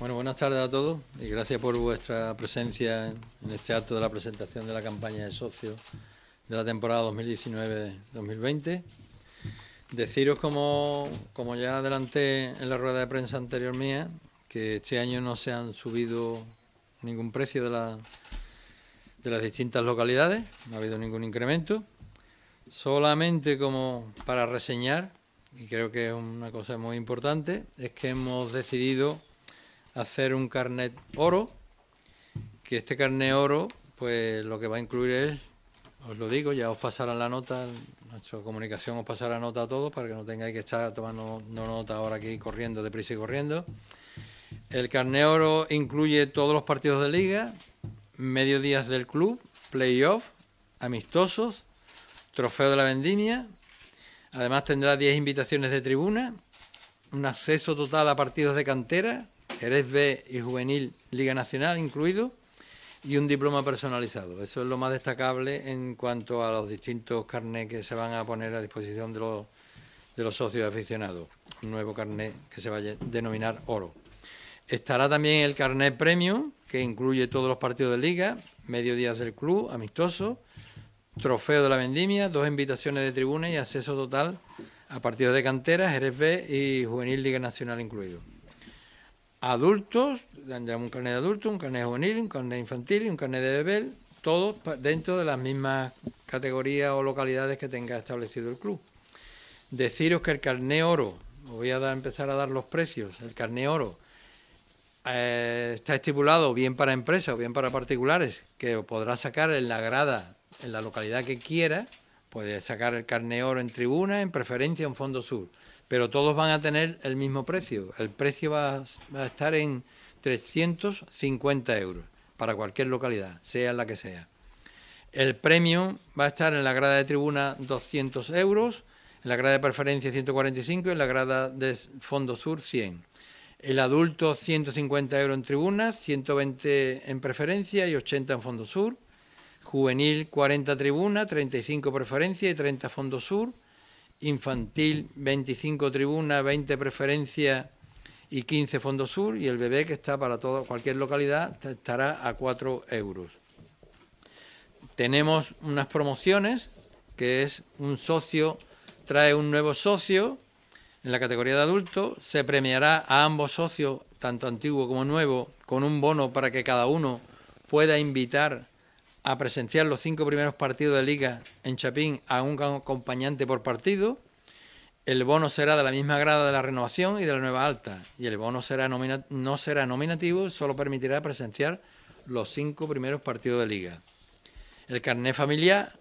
Bueno, buenas tardes a todos y gracias por vuestra presencia en este acto de la presentación de la campaña de socios de la temporada 2019-2020. Deciros, como, como ya adelanté en la rueda de prensa anterior mía, que este año no se han subido ningún precio de, la, de las distintas localidades, no ha habido ningún incremento. Solamente como para reseñar, y creo que es una cosa muy importante, es que hemos decidido hacer un carnet oro, que este carnet oro, pues lo que va a incluir es, os lo digo, ya os pasarán la nota, nuestra comunicación os pasará la nota a todos para que no tengáis que estar tomando nota ahora aquí corriendo, deprisa y corriendo. El carnet oro incluye todos los partidos de liga, mediodías del club, playoff, amistosos, trofeo de la vendimia. Además tendrá 10 invitaciones de tribuna, un acceso total a partidos de cantera, Jerez B y Juvenil Liga Nacional incluido, y un diploma personalizado. Eso es lo más destacable en cuanto a los distintos carnets que se van a poner a disposición de los, de los socios aficionados. Un nuevo carnet que se va a denominar oro. Estará también el carnet premium, que incluye todos los partidos de liga, mediodías del club, amistoso, trofeo de la vendimia, dos invitaciones de tribuna y acceso total a partidos de cantera, Jerez B y Juvenil Liga Nacional incluido adultos, un carnet de adulto, un carnet juvenil, un carnet infantil y un carnet de bebé, todos dentro de las mismas categorías o localidades que tenga establecido el club. Deciros que el carné oro, voy a empezar a dar los precios, el carné oro eh, está estipulado bien para empresas o bien para particulares, que podrá sacar en la grada, en la localidad que quiera, puede sacar el carné oro en tribuna, en preferencia en Fondo Sur pero todos van a tener el mismo precio. El precio va a, estar en 350 euros para cualquier localidad, sea la que sea. El premio va a estar en la grada de tribuna 200 euros, en la grada de preferencia 145 y en la grada de fondo sur 100. El adulto 150 euros en tribuna, 120 en preferencia y 80 en fondo sur. Juvenil 40 tribuna, 35 preferencia y 30 fondo sur infantil, 25 tribunas, 20 preferencias y 15 fondo sur y el bebé que está para todo, cualquier localidad estará a 4 euros. Tenemos unas promociones que es un socio, trae un nuevo socio en la categoría de adulto, se premiará a ambos socios, tanto antiguo como nuevo, con un bono para que cada uno pueda invitar a presenciar los cinco primeros partidos de liga en Chapín a un acompañante por partido. El bono será de la misma grada de la renovación y de la nueva alta. Y el bono será no será nominativo, solo permitirá presenciar los cinco primeros partidos de liga. El carnet familiar,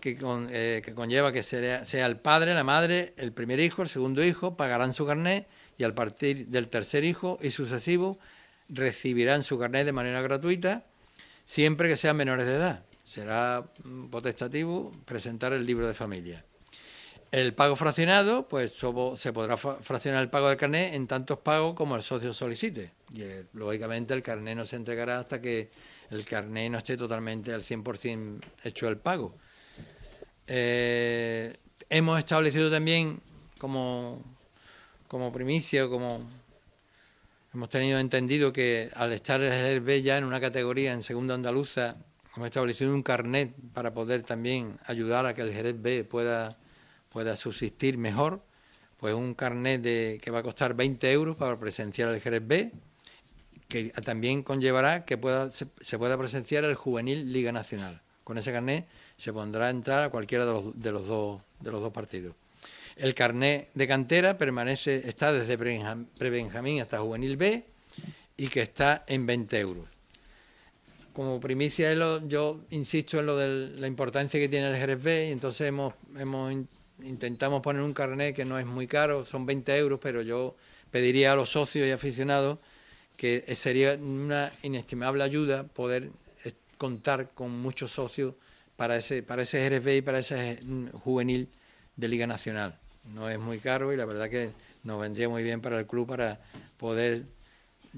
que, con, eh, que conlleva que sea, sea, el padre, la madre, el primer hijo, el segundo hijo, pagarán su carnet y al partir del tercer hijo y sucesivo recibirán su carnet de manera gratuita siempre que sean menores de edad. Será mm, potestativo presentar el libro de familia. El pago fraccionado, pues se podrá fraccionar el pago del carné en tantos pagos como el socio solicite. Y lógicamente el carné no se entregará hasta que el carné no esté totalmente al 100% hecho el pago. Eh, hemos establecido también como, como primicia, como Hemos tenido entendido que al estar el B ya en una categoría en segunda andaluza, hemos establecido un carnet para poder también ayudar a que el Jerez B pueda, pueda subsistir mejor. Pues un carnet de, que va a costar 20 euros para presenciar el Jerez B, que también conllevará que pueda, se, pueda presenciar el Juvenil Liga Nacional. Con ese carnet se pondrá a entrar a cualquiera de los, de los, dos, de los dos partidos. El carné de cantera permanece, está desde prebenjamín hasta juvenil B y que está en 20 euros. Como primicia, yo insisto en lo de la importancia que tiene el Jerez B y entonces hemos, intentamos poner un carné que no es muy caro, son 20 euros, pero yo pediría a los socios y aficionados que sería una inestimable ayuda poder contar con muchos socios para ese, para ese Jerez B y para ese mm, juvenil de Liga Nacional no es muy caro y la verdad que nos vendría muy bien para el club para poder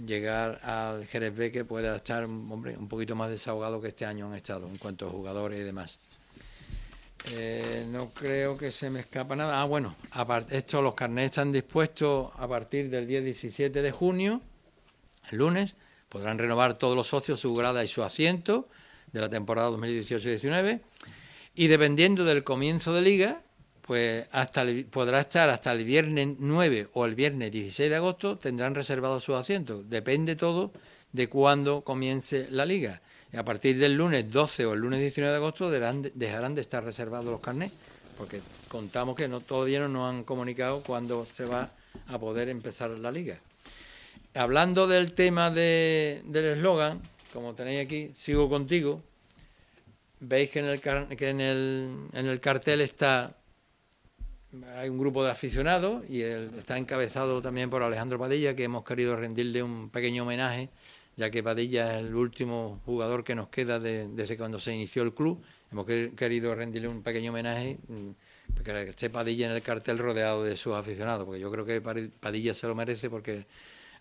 llegar al Jerez B que pueda estar hombre, un poquito más desahogado que este año han estado en cuanto a jugadores y demás. Eh, no creo que se me escapa nada. Ah, bueno, esto, los carnets están dispuestos a partir del 10-17 de junio, el lunes. Podrán renovar todos los socios su grada y su asiento de la temporada 2018-19. Y dependiendo del comienzo de liga, pues hasta podrá estar hasta el viernes 9 o el viernes 16 de agosto, tendrán reservados sus asientos. Depende todo de cuándo comience la liga. a partir del lunes 12 o el lunes 19 de agosto dejarán, de estar reservados los carnets, porque contamos que no, todavía no nos han comunicado cuándo se va a poder empezar la liga. Hablando del tema del eslogan, como tenéis aquí, sigo contigo, veis que en el, que en el, en el cartel está hay un grupo de aficionados y está encabezado también por Alejandro Padilla, que hemos querido rendirle un pequeño homenaje, ya que Padilla es el último jugador que nos queda desde cuando se inició el club. Hemos querido rendirle un pequeño homenaje, mm, que esté Padilla en el cartel rodeado de sus aficionados, porque yo creo que Padilla se lo merece porque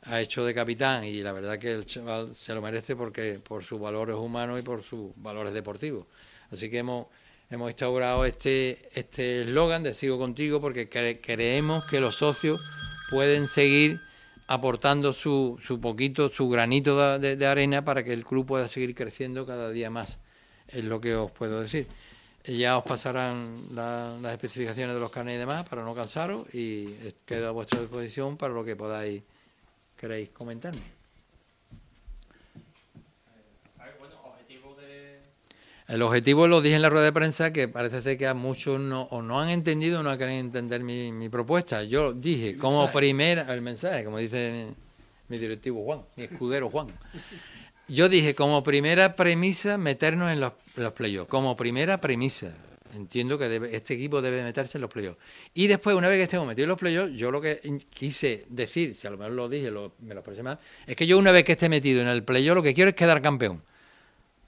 ha hecho de capitán y la verdad que el chaval se lo merece porque por sus valores humanos y por sus valores deportivos. Así que hemos hemos instaurado este este eslogan de Sigo Contigo porque creemos que los socios pueden seguir aportando su, su poquito, su granito de, arena para que el club pueda seguir creciendo cada día más, es lo que os puedo decir. Eh, ya os pasarán las especificaciones de los carnes y demás para no cansaros y quedo a vuestra disposición para lo que podáis queréis comentarme. El objetivo lo dije en la rueda de prensa que parece ser que a muchos no, no han entendido o no quieren entender mi, propuesta. Yo dije como primera, el mensaje, como dice mi, directivo Juan, mi escudero Juan. Yo dije como primera premisa meternos en los, los offs como primera premisa. Entiendo que este equipo debe meterse en los playoffs. Y después, una vez que estemos metidos en los playoffs, yo lo que quise decir, si a lo mejor lo dije, me lo parece mal, es que yo una vez que esté metido en el playoff, lo que quiero es quedar campeón.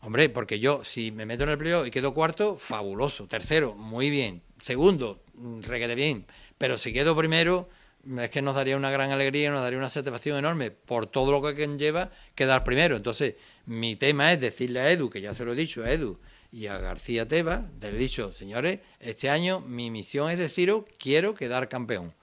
Hombre, porque yo, si me meto en el playoff y quedo cuarto, fabuloso. Tercero, muy bien. Segundo, mm, reguete bien. Pero si quedo primero, mm, es que nos daría una gran alegría, nos daría una satisfacción enorme por todo lo que conlleva quedar primero. Entonces, mi tema es decirle a Edu, que ya se lo he dicho a Edu y a García Teva, le he dicho, señores, este año mi misión es deciros, quiero quedar campeón.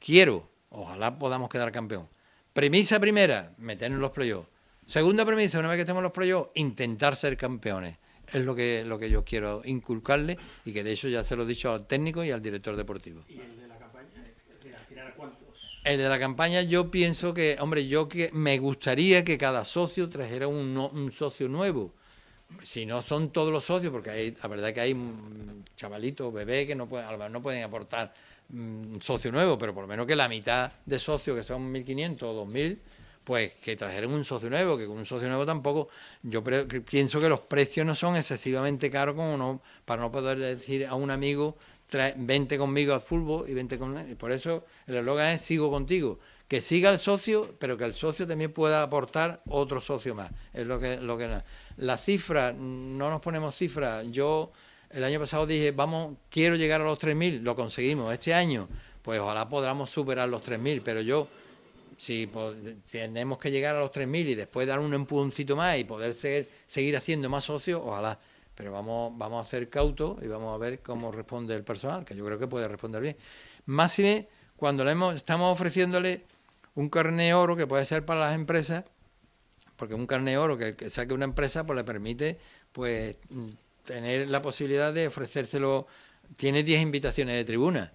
Quiero, ojalá podamos quedar campeón. Premisa primera, meternos en los playoffs. Segunda premisa, una vez que estemos los proyectos, intentar ser campeones. Es lo que, lo que yo quiero inculcarle y que de hecho ya se lo he dicho al técnico y al director deportivo. ¿Y el de la campaña? ¿Es a cuántos? El de la campaña yo pienso que, hombre, yo que me gustaría que cada socio trajera un, socio nuevo si no son todos los socios, porque hay, la verdad que hay mm, chavalitos, bebés que no pueden, no pueden aportar un mm, socio nuevo, pero por lo menos que la mitad de socios, que son 1.500 o 2.000, pues que trajeran un socio nuevo, que con un socio nuevo tampoco, yo pienso que los precios no son excesivamente caros como no, para no poder decir a un amigo, vente conmigo al fútbol y vente con... por eso el eslogan es sigo contigo, que siga el socio, pero que el socio también pueda aportar otro socio más. Es lo que... Lo que la cifra no nos ponemos cifras, yo el año pasado dije, vamos, quiero llegar a los 3.000, lo conseguimos, este año pues ojalá podamos superar los 3.000, pero yo si tenemos que llegar a los 3.000 y después dar un empujoncito más y poder seguir haciendo más socios, ojalá. Pero vamos, vamos a ser cautos y vamos a ver cómo responde el personal, que yo creo que puede responder bien. Máxime, cuando le hemos, estamos ofreciéndole un carnet oro que puede ser para las empresas, porque un carnet oro que, que saque una empresa pues le permite pues mm, tener la posibilidad de ofrecérselo. Tiene 10 invitaciones de tribuna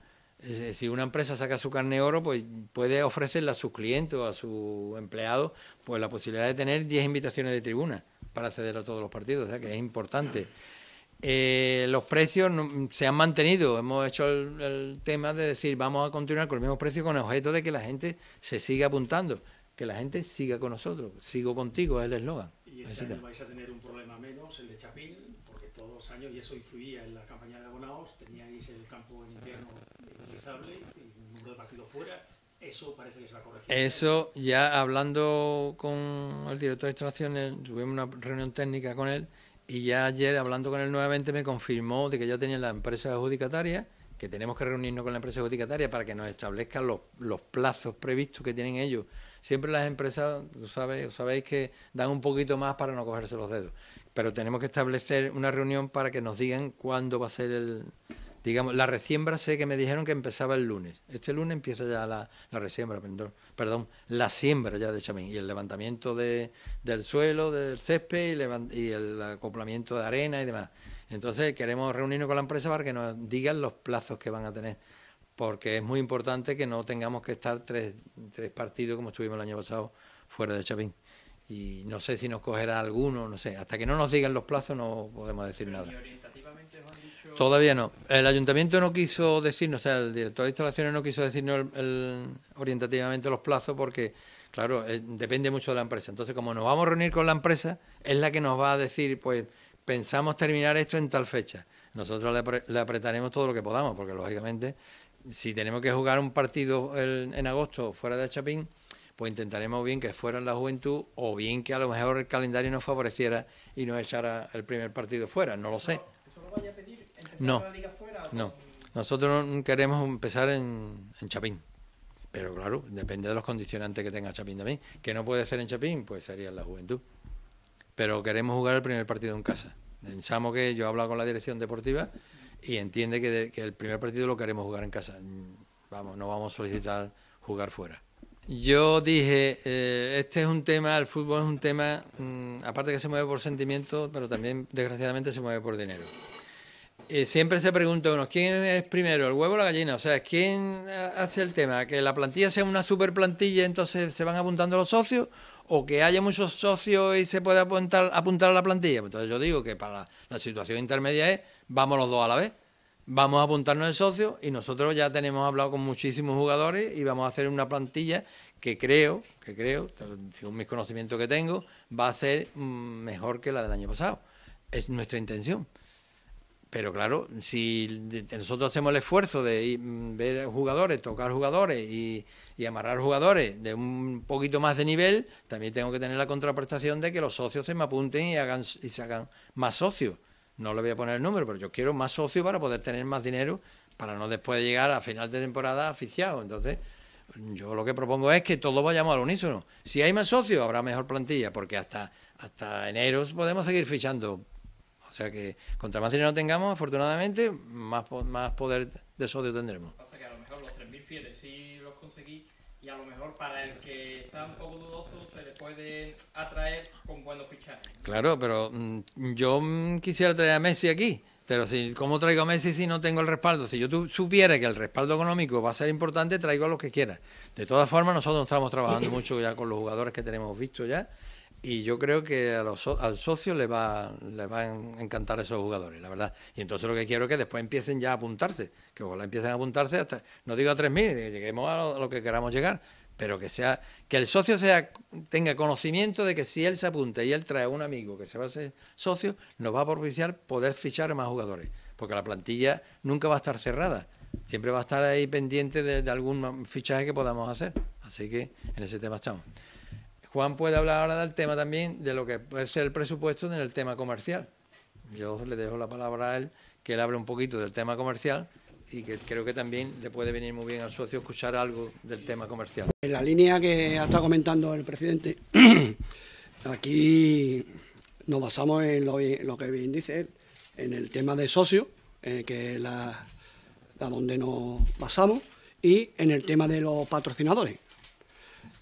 si una empresa saca su carne de oro, pues puede ofrecerle a sus clientes o a sus empleados pues la posibilidad de tener 10 invitaciones de tribuna para acceder a todos los partidos, o que es importante. Eh, los precios se han mantenido, hemos hecho el, tema de decir vamos a continuar con el mismo precio con el objeto de que la gente se siga apuntando, que la gente siga con nosotros, sigo contigo, es el eslogan. ¿Y este vais a tener un problema menos, el de Chapil? todos los años y eso influía en la campaña de abonados, teníais el campo en invierno utilizable, el número de partidos fuera, eso parece que se va a corregir. Eso, ya hablando con el director de instalaciones, tuvimos una reunión técnica con él y ya ayer hablando con él nuevamente me confirmó de que ya tenían la empresa adjudicataria, que tenemos que reunirnos con la empresa adjudicataria para que nos establezcan los, los plazos previstos que tienen ellos siempre las empresas, sabéis que dan un poquito más para no cogerse los dedos pero tenemos que establecer una reunión para que nos digan cuándo va a ser el... Digamos, la resiembra sé que me dijeron que empezaba el lunes. Este lunes empieza ya la, la resiembra, perdón, la siembra ya de Chapín y el levantamiento de, del suelo, del césped y, y el acoplamiento de arena y demás. Entonces queremos reunirnos con la empresa para que nos digan los plazos que van a tener porque es muy importante que no tengamos que estar tres, tres partidos como estuvimos el año pasado fuera de Chapín y no sé si nos cogerá alguno, no sé. Hasta que no nos digan los plazos no podemos decir nada. Todavía no. El ayuntamiento no quiso decirnos, o sea, el director de instalaciones no quiso decirnos el, orientativamente los plazos porque, claro, eh, depende mucho de la empresa. Entonces, como nos vamos a reunir con la empresa, es la que nos va a decir, pues, pensamos terminar esto en tal fecha. Nosotros le, apretaremos todo lo que podamos, porque lógicamente, si tenemos que jugar un partido en agosto fuera de Chapín, pues intentaremos bien que fuera en la juventud o bien que a lo mejor el calendario nos favoreciera y nos echara el primer partido fuera, no lo sé. ¿Eso lo vaya a pedir? No, nosotros no. Nosotros queremos empezar en, Chapín. Pero claro, depende de los condicionantes que tenga Chapín también. Que no puede ser en Chapín, pues sería en la juventud. Pero queremos jugar el primer partido en casa. Pensamos que yo he hablado con la dirección deportiva y entiende que, que el primer partido lo queremos jugar en casa. Mm, vamos, no vamos a solicitar jugar fuera. Yo dije, eh, este es un tema, el fútbol es un tema, mm, aparte que se mueve por sentimiento, pero también desgraciadamente se mueve por dinero. Eh, siempre se pregunta uno, ¿quién es primero, el huevo o la gallina? O sea, ¿quién eh, hace el tema? ¿Que la plantilla sea una super plantilla, entonces se van apuntando los socios? ¿O que haya muchos socios y se puede apuntar, apuntar a la plantilla? Pues entonces yo digo que para la situación intermedia es, vamos los dos a la vez vamos a apuntarnos de socios y nosotros ya tenemos hablado con muchísimos jugadores y vamos a hacer una plantilla que creo, que creo, según mis conocimientos que tengo, va a ser mm, mejor que la del año pasado. Es nuestra intención. Pero claro, si nosotros hacemos el esfuerzo de mm, ver jugadores, tocar jugadores y, y, amarrar jugadores de un poquito más de nivel, también tengo que tener la contraprestación de que los socios se me apunten y, hagan, y se hagan más socios no le voy a poner el número, pero yo quiero más socios para poder tener más dinero, para no después llegar a final de temporada aficiado. Entonces, yo lo que propongo es que todos vayamos al unísono. Si hay más socios, habrá mejor plantilla, porque hasta, hasta enero podemos seguir fichando. O sea que, contra más dinero tengamos, afortunadamente, más, más poder de socio tendremos. que a lo mejor los 3.000 fieles sí los conseguí, y a lo mejor para el que está un poco dudoso puede atraer con cuando fichar. Claro, pero mm, yo mm, quisiera traer a Messi aquí. Pero si, ¿cómo traigo a Messi si no tengo el respaldo? Si yo supiera que el respaldo económico va a ser importante, traigo a los que quiera. De todas formas, nosotros estamos trabajando mucho ya con los jugadores que tenemos visto ya. Y yo creo que al socio le va, le va a encantar esos jugadores, la verdad. Y entonces lo que quiero es que después empiecen ya a apuntarse, que ojalá empiecen a apuntarse hasta, no digo a 3.000, lleguemos a lo que queramos llegar, pero que sea que el socio sea, tenga conocimiento de que si él se apunta y él trae a un amigo que se va a ser socio, nos va a propiciar poder fichar más jugadores, porque la plantilla nunca va a estar cerrada, siempre va a estar ahí pendiente de algún fichaje que podamos hacer. Así que en ese tema estamos. Juan puede hablar ahora del tema también de lo que puede ser el presupuesto en el tema comercial. Yo le dejo la palabra a él, que él hable un poquito del tema comercial y que creo que también le puede venir muy bien al socio escuchar algo del tema comercial. En la línea que ha estado comentando el presidente, aquí nos basamos en lo, que bien dice él, en el tema de socio, eh, que es la, la, donde nos basamos, y en el tema de los patrocinadores.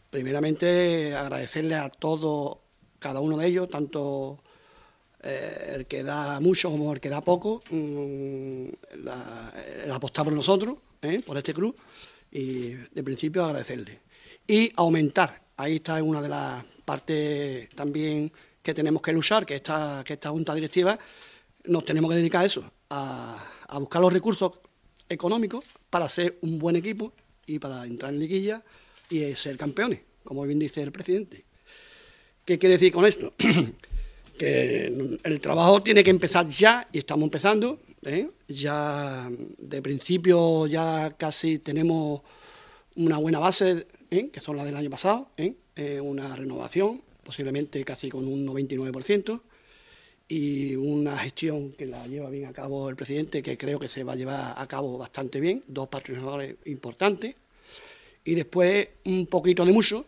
Primeramente agradecerle a todos, cada uno de ellos, tanto eh, el que da mucho como el que da poco, mm, el apostar por nosotros, ¿eh? por este club, y de principio agradecerle. Y aumentar, ahí está una de las partes también que tenemos que luchar, que esta, que esta junta directiva nos tenemos que dedicar a eso, a, a buscar los recursos económicos para ser un buen equipo y para entrar en liguilla y ser campeones, como bien dice el presidente. ¿Qué quiere decir con esto? que el trabajo tiene que empezar ya y estamos empezando. ¿eh? Ya de principio ya casi tenemos una buena base, ¿eh? que son las del año pasado, ¿eh? una renovación, posiblemente casi con un 99%, y una gestión que la lleva bien a cabo el presidente, que creo que se va a llevar a cabo bastante bien, dos patrocinadores importantes, y después un poquito de mucho,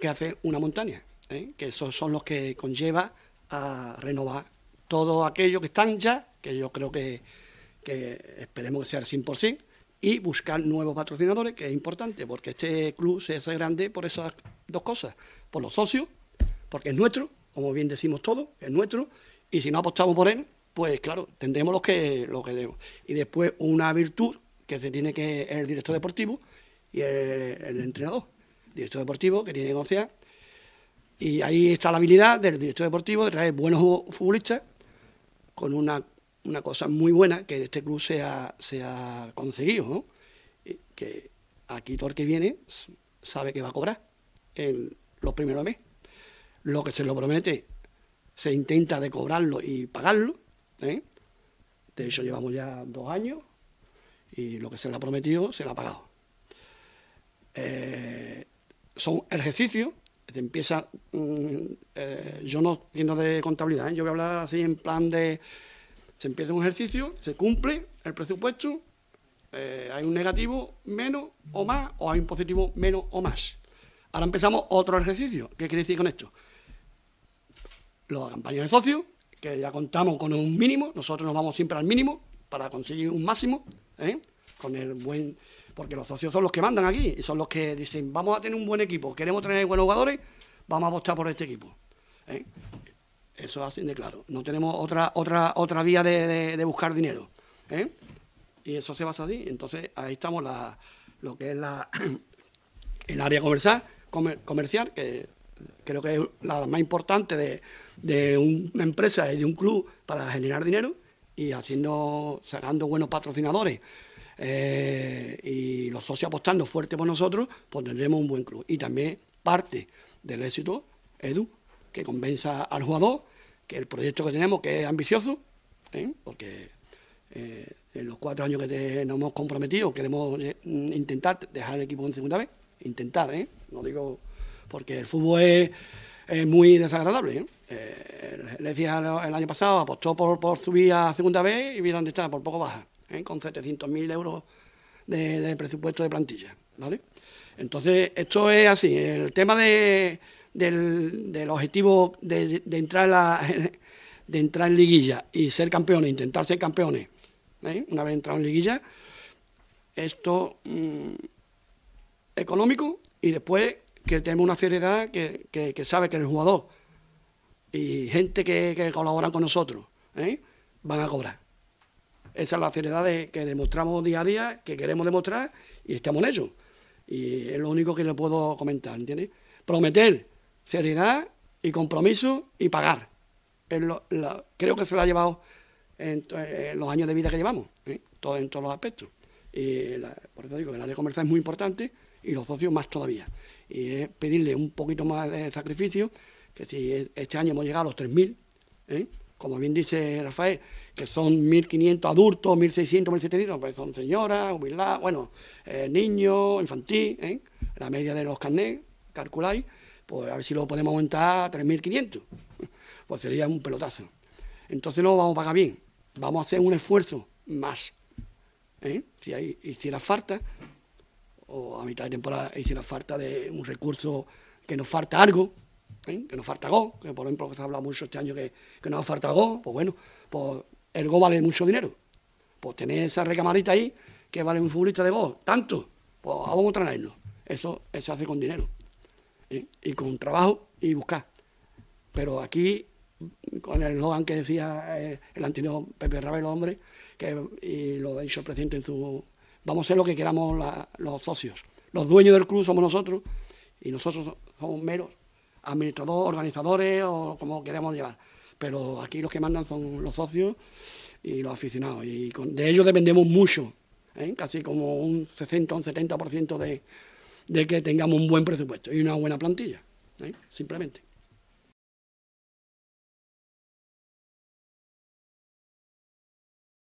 que hace una montaña. ¿eh? que esos son los que conlleva a renovar todo aquello que están ya, que yo creo que, esperemos que sea el 100%, y buscar nuevos patrocinadores, que es importante, porque este club se hace grande por esas dos cosas, por los socios, porque es nuestro, como bien decimos todos, es nuestro, y si no apostamos por él, pues claro, tendremos lo que, lo debemos. Y después una virtud que se tiene que el director deportivo y el, el entrenador. director deportivo que tiene que negociar y ahí está la habilidad del director deportivo de traer buenos futbolistas con una, cosa muy buena que en este club se ha, conseguido, que aquí todo el que viene sabe que va a cobrar en los primeros meses. Lo que se lo promete se intenta de cobrarlo y pagarlo. ¿eh? De hecho, llevamos ya dos años y lo que se le ha prometido se le ha pagado. Eh, son ejercicios empieza, mm, eh, yo no entiendo de contabilidad, ¿eh? yo voy a hablar así en plan de, se empieza un ejercicio, se cumple el presupuesto, eh, hay un negativo menos o más, o hay un positivo menos o más. Ahora empezamos otro ejercicio. ¿Qué quiere decir con esto? Los campañas de socios, que ya contamos con un mínimo, nosotros nos vamos siempre al mínimo para conseguir un máximo, con el buen porque los socios son los que mandan aquí y son los que dicen, vamos a tener un buen equipo, queremos tener buenos jugadores, vamos a apostar por este equipo. ¿Eh? Eso así de claro. No tenemos otra, otra, otra vía de, de, buscar dinero. ¿eh? Y eso se basa así. Entonces ahí estamos la, lo que es la, el área comercial, comercial, que creo que es la más importante de, de una empresa y de un club para generar dinero y haciendo, sacando buenos patrocinadores eh, y los socios apostando fuerte por nosotros, pues tendremos un buen club. Y también parte del éxito, Edu, que convenza al jugador que el proyecto que tenemos, que es ambicioso, ¿eh? porque eh, en los cuatro años que nos hemos comprometido, queremos intentar dejar el equipo en segunda vez, intentar, no digo porque el fútbol es, muy desagradable. le decía el, año pasado apostó por, subir a segunda vez y vi dónde está, por poco baja. ¿eh? con 700.000 euros de, presupuesto de plantilla. Entonces, esto es así. El tema del, objetivo de, entrar en entrar en liguilla y ser campeones, intentar ser campeones, ¿eh? una vez entrado en liguilla, esto mm, económico y después que tenemos una seriedad que, que, sabe que el jugador y gente que, colabora con nosotros ¿eh? van a cobrar. Esa es la seriedad que demostramos día a día, que queremos demostrar y estamos en ello. Y es lo único que le puedo comentar, ¿entiendes? Prometer seriedad y compromiso y pagar. creo que se lo ha llevado en, eh, los años de vida que llevamos, ¿eh? Todo, en todos los aspectos. Y por eso digo que el área comercial es muy importante y los socios más todavía. Y es pedirle un poquito más de sacrificio, que si este año hemos llegado a los 3.000, ¿eh? como bien dice Rafael, que son 1.500 adultos, 1.600, 1.700, pues son señoras, bueno, eh, niños, infantil, ¿eh? la media de los carnets, calculáis, pues a ver si lo podemos aumentar a 3.500, pues sería un pelotazo. Entonces no vamos a pagar bien, vamos a hacer un esfuerzo más. ¿eh? Si hay, hiciera falta, o a mitad de temporada hiciera falta de un recurso que nos falta algo, ¿eh? que nos falta gol, que por ejemplo se ha hablado mucho este año que, que nos falta gol, pues bueno, pues el gol vale mucho dinero. Pues tener esa recamarita ahí que vale un futbolista de gol, tanto, pues vamos a traerlo. Eso, eso se hace con dinero ¿eh? y con trabajo y buscar. Pero aquí, con el eslogan que decía eh, el anterior Pepe Ravelo, hombre, que, y lo ha dicho el presidente en su. Vamos a ser lo que queramos los socios. Los dueños del club somos nosotros y nosotros somos meros administradores, organizadores o como queramos llevar. Pero aquí los que mandan son los socios y los aficionados. Y de ellos dependemos mucho, ¿eh? casi como un 60 o un 70% de, de que tengamos un buen presupuesto y una buena plantilla, ¿eh? simplemente.